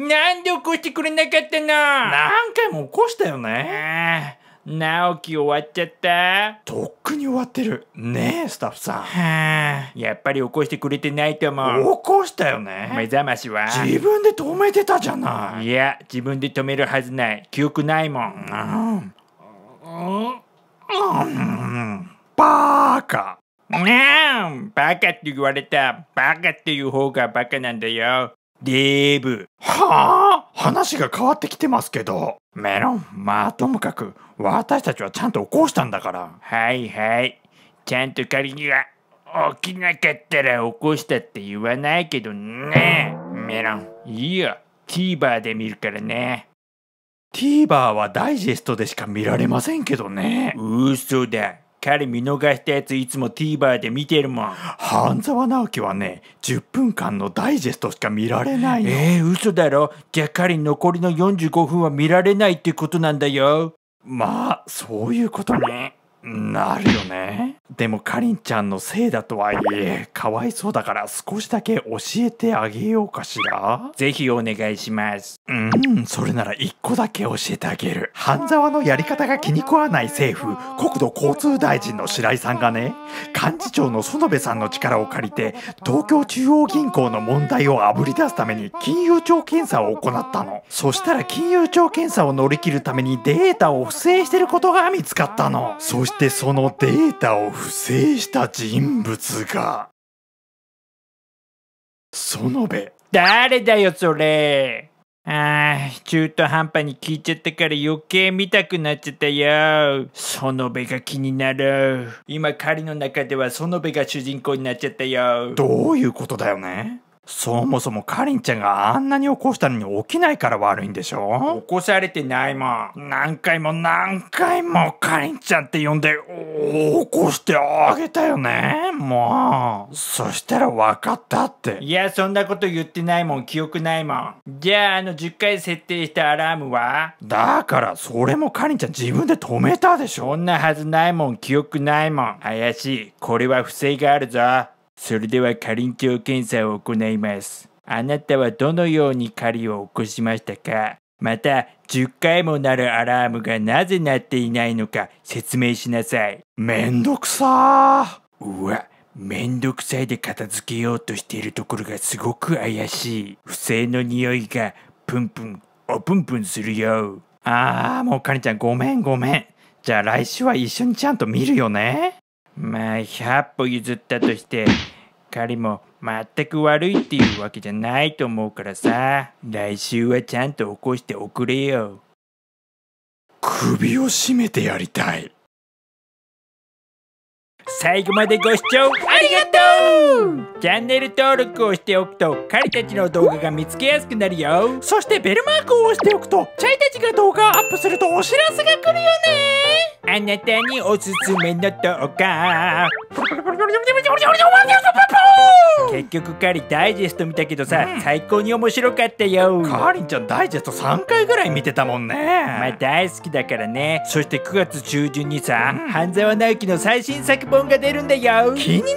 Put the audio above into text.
なんで起こしてくれなかったの何回も起こしたよね。直樹終わっちゃったとっくに終わってる。ねえ、スタッフさん。はあ、やっぱり起こしてくれてないと思う。起こしたよね。目覚ましは自分で止めてたじゃない。いや、自分で止めるはずない。記憶ないもん。うん。うん。バーカ。ねえ、バカって言われた。バカっていう方がバカなんだよ。デーブ。はあ話が変わってきてますけど。メロン、まあともかく、私たちはちゃんと起こしたんだから。はいはい。ちゃんと仮には、起きなかったら起こしたって言わないけどね。メロン、いいよ。TVer で見るからね。TVer はダイジェストでしか見られませんけどね。嘘だ。かり見逃したやついつも TVer で見てるもん半沢直樹はね10分間のダイジェストしか見られないのえー、嘘だろじゃかり残りの45分は見られないってことなんだよまあそういうことねなるよね。でもかりんちゃんのせいだとはいえ、かわいそうだから少しだけ教えてあげようかしら。ぜひお願いします。うん、それなら一個だけ教えてあげる。半沢のやり方が気に食わない政府、国土交通大臣の白井さんがね、幹事長の園部さんの力を借りて、東京中央銀行の問題をあぶり出すために金融庁検査を行ったの。そしたら金融庁検査を乗り切るためにデータを不正してることが見つかったの。そしてそのデータを不正した人物が園部誰だよそれああ、中途半端に聞いちゃったから余計見たくなっちゃったよ。園部が気になる。今、狩りの中では園部が主人公になっちゃったよ。どういうことだよねそもそもかりんちゃんがあんなに起こしたのに起きないから悪いんでしょ起こされてないもん。何回も何回もかりんちゃんって呼んで、起こしてあげたよね。もう。そしたら分かったって。いや、そんなこと言ってないもん。記憶ないもん。じゃあ、あの10回設定したアラームはだから、それもかりんちゃん自分で止めたでしょ。そんなはずないもん。記憶ないもん。怪しい。これは不正があるぞ。それでは過輪調検査を行います。あなたはどのように狩りを起こしましたかまた、10回もなるアラームがなぜ鳴っていないのか説明しなさい。めんどくさうわ、めんどくさいで片付けようとしているところがすごく怪しい。不正の匂いがプンプン、おぷんぷんするよ。あー、もうかりちゃんごめんごめん。じゃあ来週は一緒にちゃんと見るよね。まあ100歩譲ったとして彼も全く悪いっていうわけじゃないと思うからさ来週はちゃんと起こしておくれよ首を絞めてやりたい最後までご視聴ありがとうチャンネル登録をしておくと彼たちの動画が見つけやすくなるよそしてベルマークを押しておくとチャイたちが動画をアップするとお知らせが来るよねあなたにおすすめの動画結局カリダイジェスト見たけどさ、うん、最高に面白かったよカリンちゃんダイジェスト3回ぐらい見てたもんねまあ大好きだからねそして9月中旬にさ、うん、半沢直樹の最新作本が出るんだよ気になる